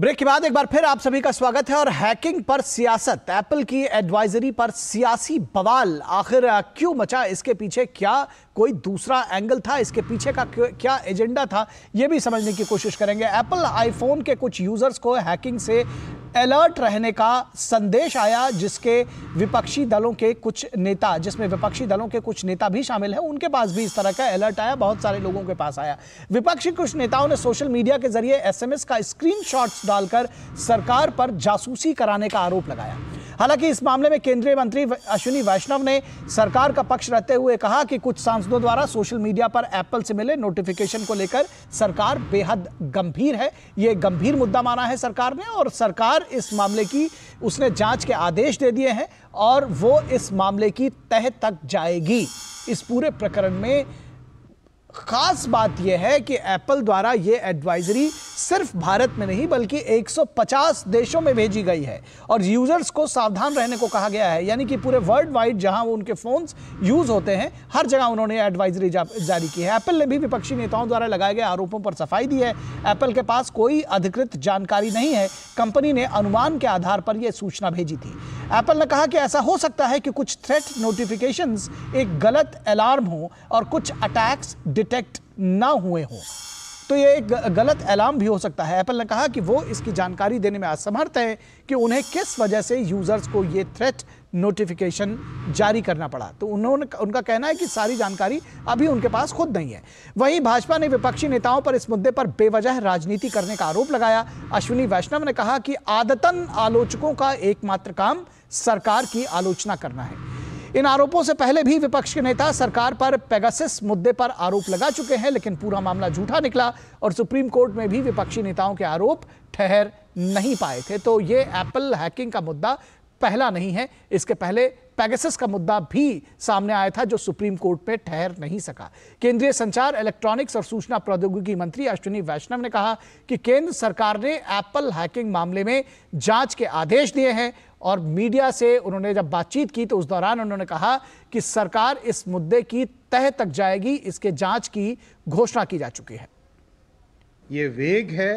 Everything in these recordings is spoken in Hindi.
ब्रेक के बाद एक बार फिर आप सभी का स्वागत है और हैकिंग पर सियासत एप्पल की एडवाइजरी पर सियासी बवाल आखिर क्यों मचा इसके पीछे क्या कोई दूसरा एंगल था इसके पीछे का क्या एजेंडा था यह भी समझने की कोशिश करेंगे एप्पल आईफोन के कुछ यूजर्स को हैकिंग से अलर्ट रहने का संदेश आया जिसके विपक्षी दलों के कुछ नेता जिसमें विपक्षी दलों के कुछ नेता भी शामिल हैं उनके पास भी इस तरह का अलर्ट आया बहुत सारे लोगों के पास आया विपक्षी कुछ नेताओं ने सोशल मीडिया के जरिए एसएमएस का स्क्रीनशॉट्स डालकर सरकार पर जासूसी कराने का आरोप लगाया हालांकि इस मामले में केंद्रीय मंत्री अश्विनी वैष्णव ने सरकार का पक्ष रहते हुए कहा कि कुछ सांसदों द्वारा सोशल मीडिया पर एप्पल से मिले नोटिफिकेशन को लेकर सरकार बेहद गंभीर है ये गंभीर मुद्दा माना है सरकार ने और सरकार इस मामले की उसने जांच के आदेश दे दिए हैं और वो इस मामले की तह तक जाएगी इस पूरे प्रकरण में खास बात यह है कि एप्पल द्वारा ये एडवाइजरी सिर्फ भारत में नहीं बल्कि 150 देशों में भेजी गई है और यूजर्स को सावधान रहने को कहा गया है यानी कि पूरे वर्ल्ड वाइड जहां उनके फोन्स यूज होते हैं हर जगह उन्होंने एडवाइजरी जारी की है एप्पल ने भी विपक्षी नेताओं द्वारा लगाए गए आरोपों पर सफाई दी है एप्पल के पास कोई अधिकृत जानकारी नहीं है कंपनी ने अनुमान के आधार पर यह सूचना भेजी थी एप्पल ने कहा कि ऐसा हो सकता है कि कुछ थ्रेट नोटिफिकेशन एक गलत अलार्म हो और कुछ अटैक्स डिटेक्ट ना हुए हों तो ये एक गलत ऐलान भी हो सकता है एप्पल ने कहा कि वो इसकी जानकारी देने में असमर्थ है कि उन्हें किस वजह से यूज़र्स को ये थ्रेट नोटिफिकेशन जारी करना पड़ा तो उन्होंने उनका कहना है कि सारी जानकारी अभी उनके पास खुद नहीं है वहीं भाजपा ने विपक्षी नेताओं पर इस मुद्दे पर बेवजह राजनीति करने का आरोप लगाया अश्विनी वैष्णव ने कहा कि आदतन आलोचकों का एकमात्र काम सरकार की आलोचना करना है इन आरोपों से पहले भी विपक्ष के नेता सरकार पर पेगासिस मुद्दे पर आरोप लगा चुके हैं लेकिन पूरा मामला झूठा निकला और सुप्रीम कोर्ट में भी विपक्षी नेताओं के आरोप ठहर नहीं पाए थे तो ये एप्पल हैकिंग का मुद्दा पहला नहीं है इसके पहले पैगसस का मुद्दा भी सामने आया था जो सुप्रीम कोर्ट में ठहर नहीं सका केंद्रीय संचार इलेक्ट्रॉनिक्स और सूचना प्रौद्योगिकी मंत्री अश्विनी वैष्णव ने कहा कि केंद्र सरकार ने एप्पल हैकिंग मामले में जांच के आदेश दिए हैं और मीडिया से उन्होंने जब बातचीत की तो उस दौरान उन्होंने कहा कि सरकार इस मुद्दे की तह तक जाएगी इसके जांच की घोषणा की जा चुकी है ये वेग है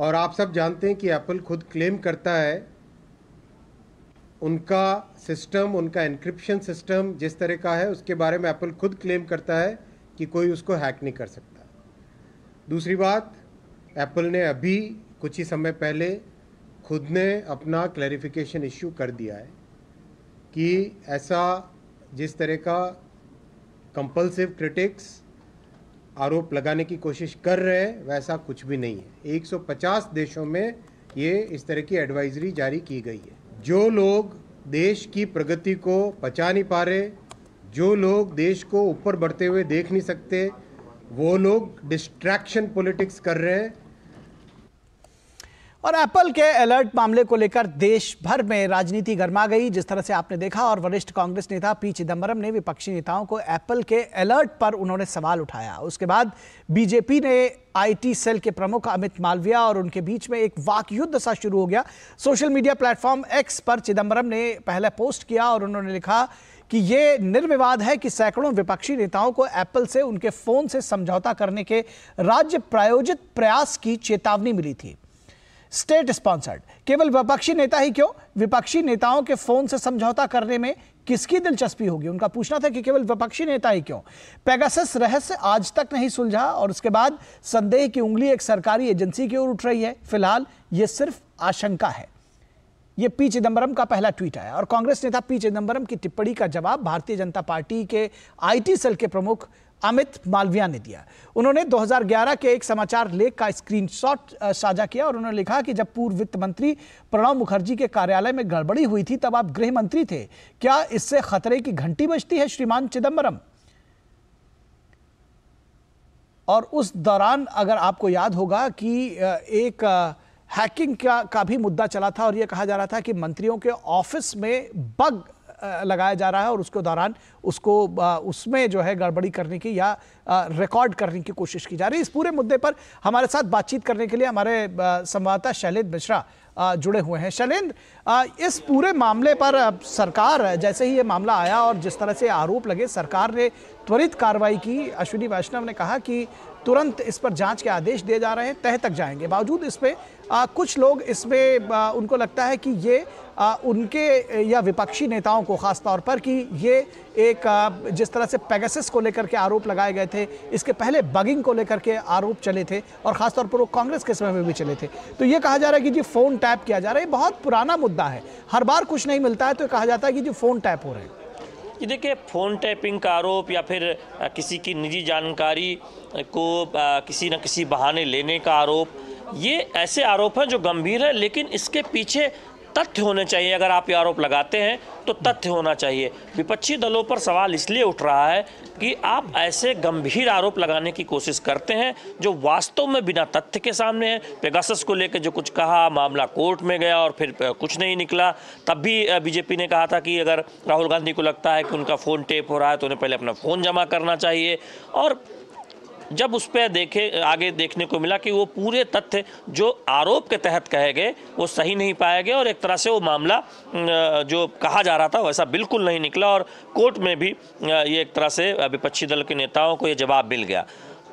और आप सब जानते हैं कि एप्पल खुद क्लेम करता है उनका सिस्टम उनका इनक्रिप्शन सिस्टम जिस तरह का है उसके बारे में एप्पल खुद क्लेम करता है कि कोई उसको हैक नहीं कर सकता दूसरी बात एप्पल ने अभी कुछ ही समय पहले खुद ने अपना क्लैरिफिकेशन इश्यू कर दिया है कि ऐसा जिस तरह का कंपल्सिव क्रिटिक्स आरोप लगाने की कोशिश कर रहे हैं वैसा कुछ भी नहीं है 150 देशों में ये इस तरह की एडवाइजरी जारी की गई है जो लोग देश की प्रगति को पचा नहीं पा रहे जो लोग देश को ऊपर बढ़ते हुए देख नहीं सकते वो लोग डिस्ट्रैक्शन पॉलिटिक्स कर रहे हैं और एप्पल के अलर्ट मामले को लेकर देश भर में राजनीति गर्मा गई जिस तरह से आपने देखा और वरिष्ठ कांग्रेस नेता पी चिदम्बरम ने विपक्षी नेताओं को एप्पल के अलर्ट पर उन्होंने सवाल उठाया उसके बाद बीजेपी ने आईटी सेल के प्रमुख अमित मालविया और उनके बीच में एक वाक युद्ध सा शुरू हो गया सोशल मीडिया प्लेटफॉर्म एक्स पर चिदम्बरम ने पहले पोस्ट किया और उन्होंने लिखा कि ये निर्विवाद है कि सैकड़ों विपक्षी नेताओं को एप्पल से उनके फोन से समझौता करने के राज्य प्रायोजित प्रयास की चेतावनी मिली थी स्टेट स्पॉन्सर्ड केवल विपक्षी नेता ही क्यों विपक्षी नेताओं के फोन से समझौता करने में किसकी दिलचस्पी होगी उनका पूछना था कि केवल विपक्षी नेता ही क्यों पैगासस रहस्य आज तक नहीं सुलझा और उसके बाद संदेह की उंगली एक सरकारी एजेंसी की ओर उठ रही है फिलहाल यह सिर्फ आशंका है यह पी चिदम्बरम का पहला ट्वीट आया और कांग्रेस नेता पी चिदम्बरम की टिप्पणी का जवाब भारतीय जनता पार्टी के आईटी सेल के प्रमुख अमित मालविया ने दिया उन्होंने 2011 के एक समाचार लेख का स्क्रीनशॉट साझा किया और उन्होंने लिखा कि जब पूर्व वित्त मंत्री प्रणब मुखर्जी के कार्यालय में गड़बड़ी हुई थी तब आप गृह मंत्री थे क्या इससे खतरे की घंटी बजती है श्रीमान चिदम्बरम और उस दौरान अगर आपको याद होगा कि एक हैकिंग का, का भी मुद्दा चला था और यह कहा जा रहा था कि मंत्रियों के ऑफिस में बग लगाया जा रहा है और उसके दौरान उसको उसमें जो है गड़बड़ी करने की या रिकॉर्ड करने की कोशिश की जा रही है इस पूरे मुद्दे पर हमारे साथ बातचीत करने के लिए हमारे संवाददाता शैलेंद्र मिश्रा जुड़े हुए हैं शैलेंद्र इस पूरे मामले पर सरकार जैसे ही ये मामला आया और जिस तरह से आरोप लगे सरकार ने त्वरित कार्रवाई की अश्विनी वैष्णव ने कहा कि तुरंत इस पर जांच के आदेश दिए जा रहे हैं तह तक जाएंगे बावजूद इस पर कुछ लोग इसमें उनको लगता है कि ये आ, उनके या विपक्षी नेताओं को ख़ास तौर पर कि ये एक आ, जिस तरह से पैगसिस को लेकर के आरोप लगाए गए थे इसके पहले बगिंग को लेकर के आरोप चले थे और ख़ास तौर पर वो कांग्रेस के समय में भी चले थे तो ये कहा जा रहा है कि जी फ़ोन टैप किया जा रहा है बहुत पुराना मुद्दा है हर बार कुछ नहीं मिलता है तो कहा जाता है कि जी फ़ोन टैप हो रहे हैं कि देखिए फ़ोन टैपिंग का आरोप या फिर किसी की निजी जानकारी को किसी न किसी बहाने लेने का आरोप ये ऐसे आरोप हैं जो गंभीर हैं लेकिन इसके पीछे तथ्य होने चाहिए अगर आप ये आरोप लगाते हैं तो तथ्य होना चाहिए विपक्षी दलों पर सवाल इसलिए उठ रहा है कि आप ऐसे गंभीर आरोप लगाने की कोशिश करते हैं जो वास्तव में बिना तथ्य के सामने है पेगासस को लेकर जो कुछ कहा मामला कोर्ट में गया और फिर कुछ नहीं निकला तब भी बीजेपी ने कहा था कि अगर राहुल गांधी को लगता है कि उनका फ़ोन टेप हो रहा है तो उन्हें पहले अपना फ़ोन जमा करना चाहिए और जब उस पर देखे आगे देखने को मिला कि वो पूरे तथ्य जो आरोप के तहत कहे गए वो सही नहीं पाए गए और एक तरह से वो मामला जो कहा जा रहा था वैसा बिल्कुल नहीं निकला और कोर्ट में भी ये एक तरह से विपक्षी दल के नेताओं को ये जवाब मिल गया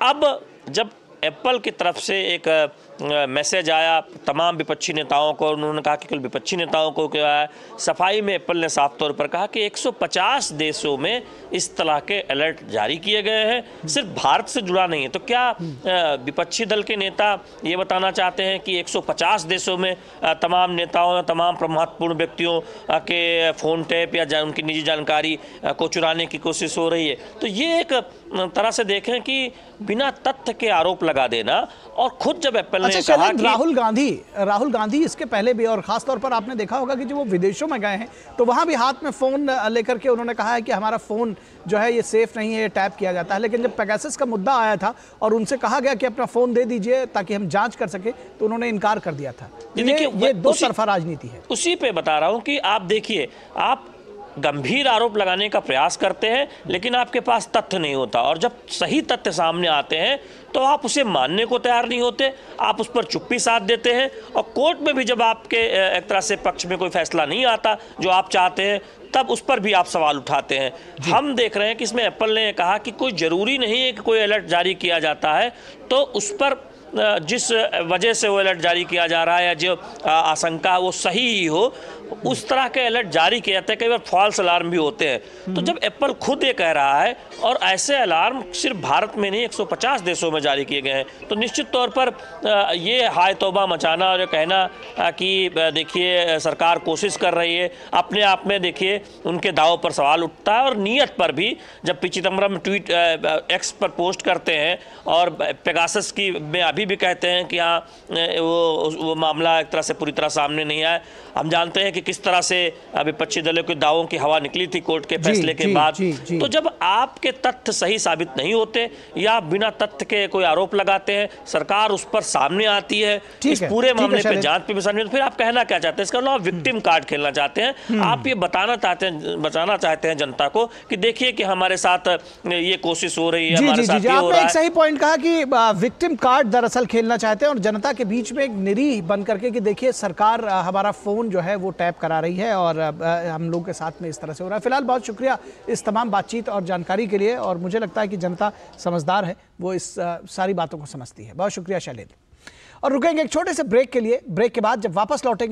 अब जब एप्पल की तरफ से एक मैसेज आया तमाम विपक्षी नेताओं को उन्होंने कहा कि कुल विपक्षी नेताओं को क्या है सफाई में एप्पल ने साफ तौर पर कहा कि 150 देशों में इस तरह के अलर्ट जारी किए गए हैं सिर्फ भारत से जुड़ा नहीं है तो क्या विपक्षी दल के नेता ये बताना चाहते हैं कि 150 देशों में तमाम नेताओं या तमाम महत्वपूर्ण व्यक्तियों के फ़ोन टैप या उनकी निजी जानकारी को चुराने की कोशिश हो रही है तो ये एक तरह से देखें कि बिना तथ्य के आरोप लगा देना और खुद जब एप्पल अच्छा कहा कि राहुल गांधी राहुल गांधी इसके पहले भी और खासतौर पर आपने देखा होगा कि जब वो विदेशों में गए हैं तो वहाँ भी हाथ में फ़ोन लेकर के उन्होंने कहा है कि हमारा फ़ोन जो है ये सेफ़ नहीं है ये टैप किया जाता है लेकिन जब पैगासिस का मुद्दा आया था और उनसे कहा गया कि अपना फ़ोन दे दीजिए ताकि हम जाँच कर सके तो उन्होंने इनकार कर दिया था ये, दो तरफा राजनीति है उसी पे बता रहा हूँ कि आप देखिए आप गंभीर आरोप लगाने का प्रयास करते हैं लेकिन आपके पास तथ्य नहीं होता और जब सही तथ्य सामने आते हैं तो आप उसे मानने को तैयार नहीं होते आप उस पर चुप्पी साथ देते हैं और कोर्ट में भी जब आपके एक तरह से पक्ष में कोई फैसला नहीं आता जो आप चाहते हैं तब उस पर भी आप सवाल उठाते हैं हम देख रहे हैं कि इसमें एप्पल ने कहा कि कोई ज़रूरी नहीं है कि कोई अलर्ट जारी किया जाता है तो उस पर जिस वजह से वो अलर्ट जारी किया जा रहा है या जो आशंका वो सही ही हो उस तरह के अलर्ट जारी किया जाता है कई बार फॉल्स अलार्म भी होते हैं तो हम्म। जब एप्पल खुद ये कह रहा है और ऐसे अलार्म सिर्फ भारत में नहीं 150 देशों में जारी किए गए हैं तो निश्चित तौर पर ये हाय तोबा मचाना और ये कहना कि देखिए सरकार कोशिश कर रही है अपने आप में देखिए उनके दावों पर सवाल उठता है और नीयत पर भी जब पी चिदम्बरम ट्वीट एक्स पर पोस्ट करते हैं और पेगासस की में अभी अभी भी कहते हैं कि हाँ वो वो मामला एक तरह से पूरी तरह सामने नहीं आया हम जानते हैं कि किस तरह से विपक्षी दलों के दावों की हवा निकली थी कोर्ट के फैसले के बाद तो जब आपके तथ्य सही साबित नहीं होते या बिना तथ्य के कोई आरोप लगाते हैं सरकार उस पर सामने आती है इस पूरे मामले पर जांच पे सामने फिर आप कहना क्या चाहते हैं इसका नाम विक्टिम कार्ड खेलना चाहते हैं हम्म। आप ये बताना चाहते हैं बताना चाहते हैं जनता को कि देखिए कि हमारे साथ ये कोशिश हो रही है हमारे साथ ये हो रहा है सही पॉइंट कहा कि विक्टिम कार्ड दरअसल असल खेलना चाहते हैं और जनता के बीच में एक निरीह बन करके कि देखिए सरकार हमारा फ़ोन जो है वो टैप करा रही है और हम लोग के साथ में इस तरह से हो रहा है फिलहाल बहुत शुक्रिया इस तमाम बातचीत और जानकारी के लिए और मुझे लगता है कि जनता समझदार है वो इस सारी बातों को समझती है बहुत शुक्रिया शैलेंद्र और रुकेंगे एक छोटे से ब्रेक के लिए ब्रेक के बाद जब वापस लौटेंगे